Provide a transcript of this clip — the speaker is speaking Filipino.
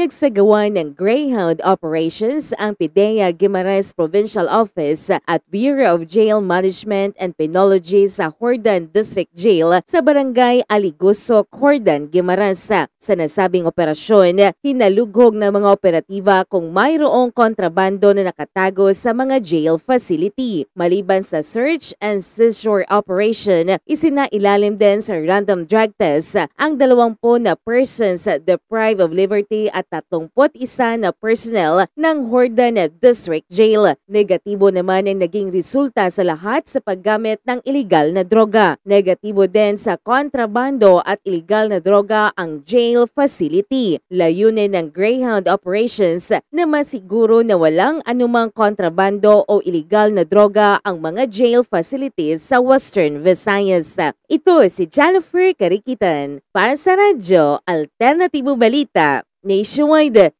Nagsagawa ng Greyhound Operations ang PIDEA Guimaras Provincial Office at Bureau of Jail Management and Penology sa Hordan District Jail sa Barangay Aliguso, Hordan, Guimaras. Sa nasabing operasyon, hinalugog ng mga operatiba kung mayroong kontrabando na nakatago sa mga jail facility. Maliban sa search and seizure operation, isinailalim din sa random drug test ang 20 na persons deprived of liberty at 31 na personnel ng Hordan District Jail. Negatibo naman ang naging resulta sa lahat sa paggamit ng ilegal na droga. Negatibo din sa kontrabando at ilegal na droga ang jail facility. Layunin ng Greyhound operations na masiguro na walang anumang kontrabando o ilegal na droga ang mga jail facilities sa Western Visayas. Ito si Jennifer Karikitan para sa Radyo Alternatibo Balita. 你是为的